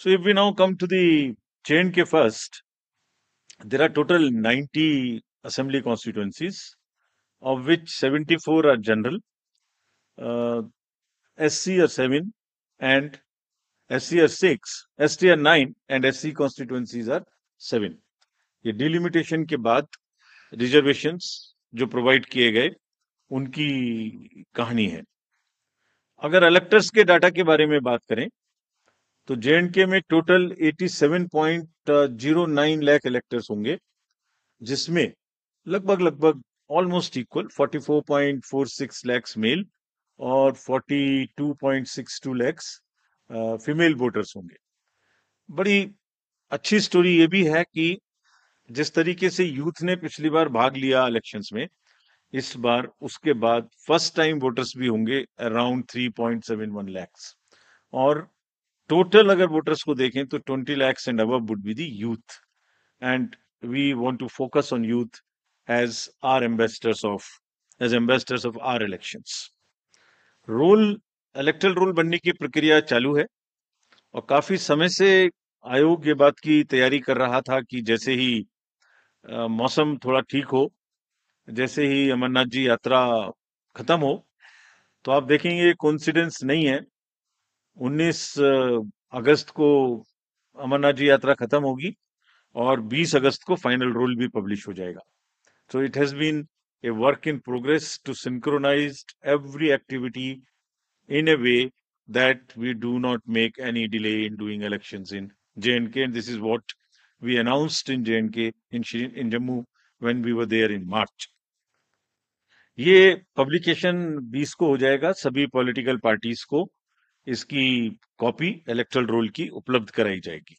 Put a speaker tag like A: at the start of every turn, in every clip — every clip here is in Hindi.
A: So if we now come to the JNK first, there are total 90 assembly constituencies, of which 74 are general, uh, SC are 7 and SC are 6, ST are 9 and SC constituencies are 7. ये डिलिमिटेशन के बाद रिजर्वेशंस जो प्रोवाइड किए गए उनकी कहानी है अगर इलेक्टर्स के डाटा के बारे में बात करें तो जे में टोटल 87.09 लाख इलेक्टर्स होंगे जिसमें लगभग लगभग ऑलमोस्ट इक्वल 44.46 लाख मेल और 42.62 लाख फीमेल वोटर्स होंगे बड़ी अच्छी स्टोरी ये भी है कि जिस तरीके से यूथ ने पिछली बार भाग लिया इलेक्शंस में इस बार उसके बाद फर्स्ट टाइम वोटर्स भी होंगे अराउंड 3.71 लाख और टोटल अगर वोटर्स को देखें तो ट्वेंटी लैक्स एंड अब would be the youth and we want to focus on youth as our ambassadors of as ambassadors of our election roll electoral roll बनने की प्रक्रिया चालू है और काफी समय से आयोग ये बात की तैयारी कर रहा था कि जैसे ही आ, मौसम थोड़ा ठीक हो जैसे ही अमरनाथ जी यात्रा खत्म हो तो आप देखेंगे कॉन्फिडेंस नहीं है 19 अगस्त को अमरनाथ जी यात्रा खत्म होगी और 20 अगस्त को फाइनल रोल भी पब्लिश हो जाएगा so it has been a work in progress to synchronise every activity in a way that we do not make any delay in doing election in J and K and this is what we announced in J and K in in Jammu when we were there in March ये पब्लिकेशन बीस को हो जाएगा सभी पॉलिटिकल पार्टीज को इसकी कॉपी इलेक्ट्रल रोल की उपलब्ध कराई जाएगी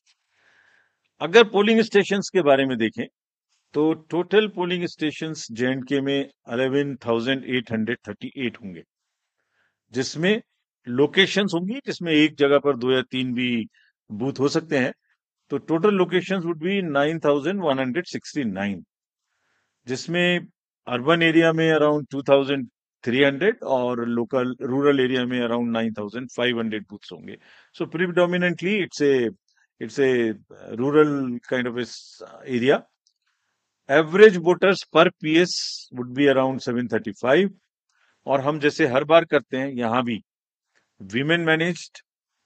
A: अगर पोलिंग स्टेशन के बारे में देखें तो total polling station J and K में thousand eight hundred thirty eight होंगे जिसमें लोकेशन होंगी जिसमें एक जगह पर दो या तीन भी बूथ हो सकते हैं तो total location would be nine जिसमें अर्बन एरिया में around two thousand three hundred और लोकल रूरल एरिया में around nine thousand five hundred booths होंगे so predominantly it's a it's a rural kind of area average voters per P S would be around seven thirty five और हम जैसे हर बार करते हैं यहां भी विमेन मैनेज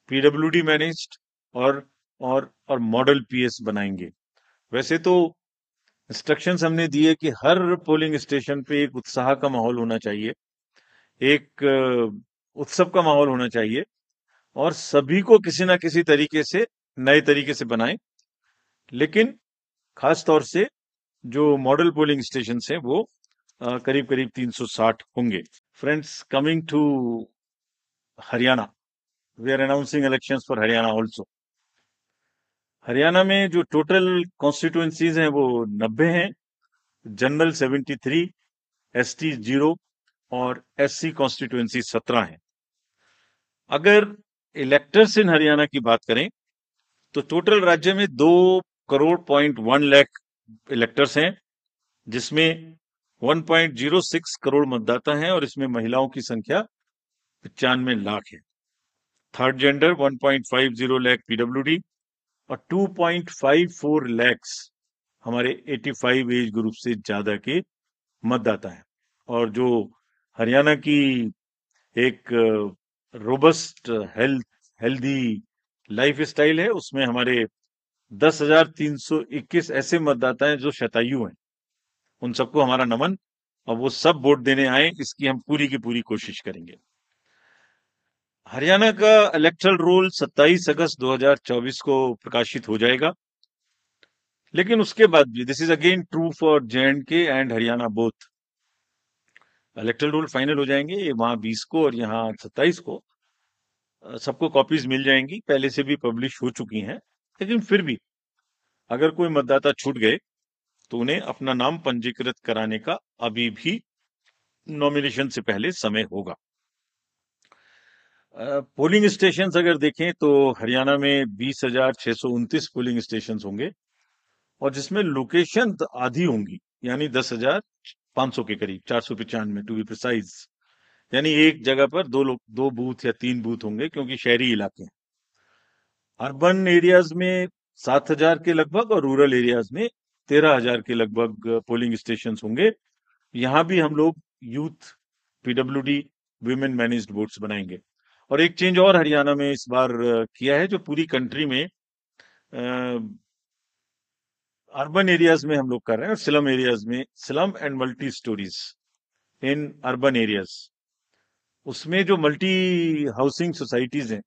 A: पीडब्ल्यू मैनेज्ड और और और मॉडल एस बनाएंगे वैसे तो इंस्ट्रक्शन हमने दिए कि हर पोलिंग स्टेशन पे एक उत्साह का माहौल होना चाहिए एक उत्सव का माहौल होना चाहिए और सभी को किसी ना किसी तरीके से नए तरीके से बनाएं लेकिन खास तौर से जो मॉडल पोलिंग स्टेशन हैं वो करीब करीब 360 होंगे friends coming to Haryana we are announcing elections for Haryana also Haryana में जो टोटल कॉन्स्टिट्यूएंसीज हैं वो 90 हैं जनरल 73 एसटी जीरो और एससी कॉन्स्टिट्यूएंसी सत्रह है अगर इलेक्टर्स इन हरियाणा की बात करें तो टोटल राज्य में दो crore point one lakh electors हैं जिसमें 1.06 करोड़ मतदाता हैं और इसमें महिलाओं की संख्या पचानवे लाख है थर्ड जेंडर 1.50 पीडब्ल्यू पीडब्ल्यूडी और 2.54 लाख हमारे 85 एज ग्रुप से ज्यादा के मतदाता हैं और जो हरियाणा की एक robust health healthy life style है उसमें हमारे 10,321 ऐसे मतदाता हैं जो शतायु हैं उन सबको हमारा नमन और वो सब वोट देने आए इसकी हम पूरी की पूरी कोशिश करेंगे हरियाणा का इलेक्ट्रल रोल 27 अगस्त 2024 को प्रकाशित हो जाएगा लेकिन उसके बाद भी this is again true for J and K and Haryana both electoral roll final हो जाएंगे वहाँ बीस को और यहाँ सत्ताईस को सबको कॉपीज मिल जाएंगी पहले से भी पब्लिश हो चुकी हैं लेकिन फिर भी अगर कोई मतदाता छूट गए तो उन्हें अपना नाम पंजीकृत कराने का अभी भी नॉमिनेशन से पहले समय होगा पोलिंग स्टेशन अगर देखें तो हरियाणा में बीस हजार छह सौ उनतीस पोलिंग स्टेशन होंगे और जिसमें लोकेशन आधी होंगी यानी दस हजार 500 के करीब चार सौ पचानवे टू बी प्रिसाइज यानी एक जगह पर दो लोग दो बूथ या तीन बूथ होंगे क्योंकि शहरी इलाके हैं अर्बन एरियाज में सात हजार के लगभग और रूरल एरियाज में तेरह हजार के लगभग पोलिंग स्टेशन होंगे यहाँ भी हम लोग youth P W D women manage boards बनाएंगे और एक चेंज और हरियाणा में इस बार किया है जो पूरी कंट्री में अर्बन एरियाज में हम लोग कर रहे हैं स्लम एरियाज में slum and multi stories in urban areas उसमें जो मल्टी हाउसिंग सोसाइटीज हैं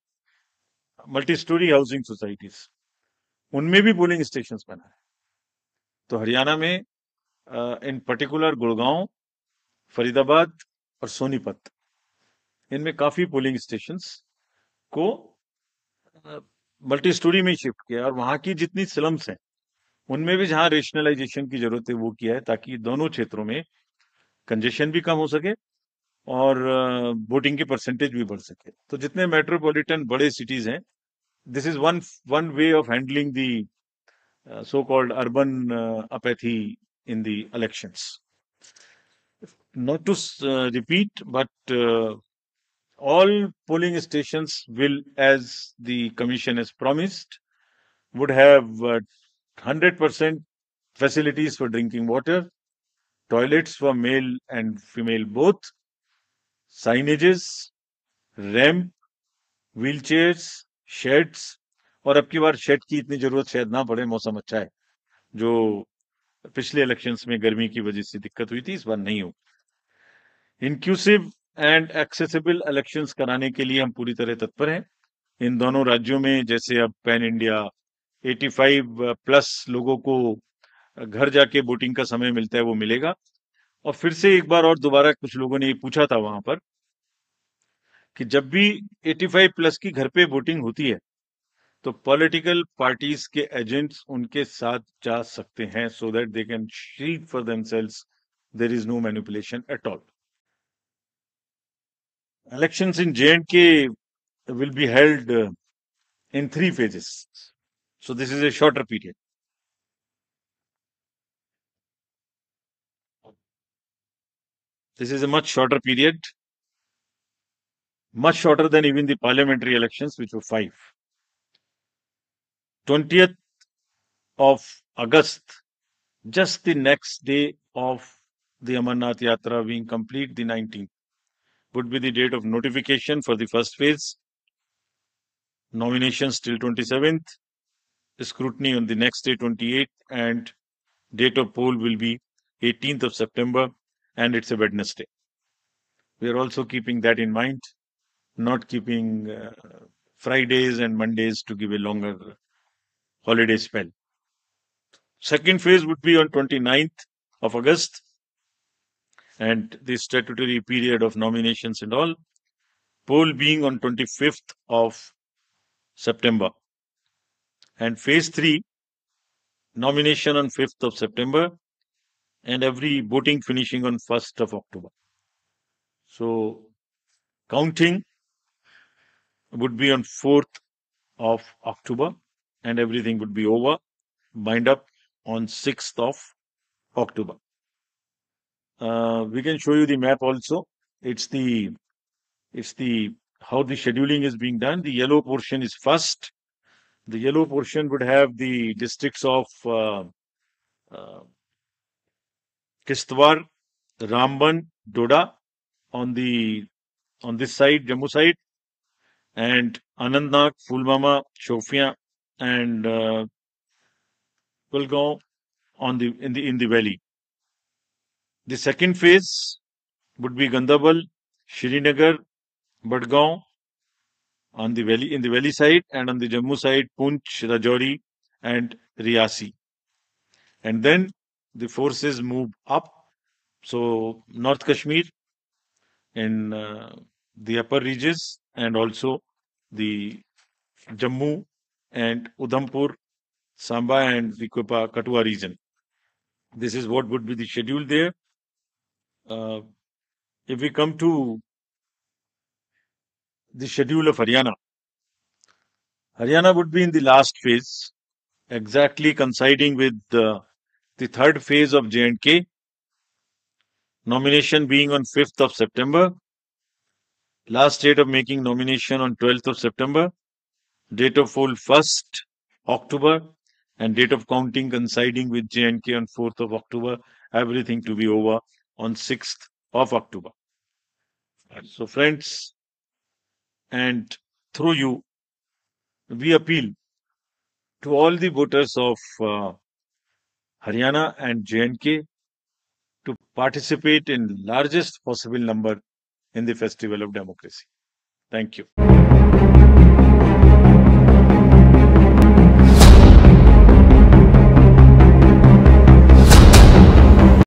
A: मल्टी स्टोरी हाउसिंग सोसाइटीज उनमें भी पोलिंग स्टेशन बना है तो हरियाणा में in uh, particular Gurgaon Faridabad और सोनीपत इनमें काफी पोलिंग स्टेशन को मल्टी uh, स्टोरी में शिफ्ट किया और वहां की जितनी स्लम्स हैं उनमें भी जहां रेशनलाइजेशन की जरूरत है वो किया है ताकि दोनों क्षेत्रों में कंजेशन भी कम हो सके और वोटिंग की परसेंटेज भी बढ़ सके तो जितने मेट्रोपॉलिटन बड़े सिटीज हैं this is one one way of handling the so called urban apathy in the elections not to repeat but all polling all will as will, as the commission has percent facilities for drinking water, toilets for male and female both, signages, ramp wheelchairs sheds और अब की बार शेड की इतनी जरूरत शायद ना पड़े मौसम अच्छा है जो पिछले इलेक्शंस में गर्मी की वजह से दिक्कत हुई थी इस बार नहीं हो इंक्लूसिव एंड एक्सेसिबल इलेक्शंस कराने के लिए हम पूरी तरह तत्पर हैं इन दोनों राज्यों में जैसे अब पैन इंडिया 85 प्लस लोगों को घर जाके बोटिंग का समय मिलता है वो मिलेगा और फिर से एक बार और दोबारा कुछ लोगों ने ये पूछा था वहां पर कि जब भी 85 प्लस की घर पे वोटिंग होती है तो पॉलिटिकल पार्टीज के एजेंट्स उनके साथ जा सकते हैं so that they can seat for themselves there is no manipulation at all elections in K will be held in three phases So this is a shorter period. This is a much shorter period, much shorter than even the parliamentary elections, which were five. 20th of August, just the next day of the Amarnath Yatra being complete, the 19th, would be the date of notification for the first phase, nominations till 27th, scrutiny on the next day, 28th, and date of poll will be 18th of September, and it's a Wednesday. We are also keeping that in mind, not keeping uh, Fridays and Mondays to give a longer holiday spell. Second phase would be on 29th of August, and the statutory period of nominations and all. Poll being on 25th of September. And phase three, nomination on 5th of September and every voting finishing on 1st of October. So counting would be on 4th of October and everything would be over, bind up on 6th of October. Uh, we can show you the map also. It's the, it's the, how the scheduling is being done. The yellow portion is first the yellow portion would have the districts of uh, uh, Kistwar, Ramban, Doda on the on this side, Jammu side, and Anandnag, Fulmama, Shofia, and uh, Kulgaon on the in the in the valley. The second phase would be Gandhabal, Srinagar, Badgaon, on the valley in the valley side and on the Jammu side Punch, Rajouri and Riasi. And then the forces move up. So North Kashmir in uh, the upper regions, and also the Jammu and Udhampur, Samba and the Kupa, Katua region. This is what would be the schedule there. Uh, if we come to the schedule of Haryana. Haryana would be in the last phase, exactly coinciding with uh, the third phase of J&K, nomination being on 5th of September, last date of making nomination on 12th of September, date of full 1st October, and date of counting coinciding with J&K on 4th of October, everything to be over on 6th of October. So friends, and through you, we appeal to all the voters of uh, Haryana and JNK to participate in largest possible number in the festival of democracy. Thank you.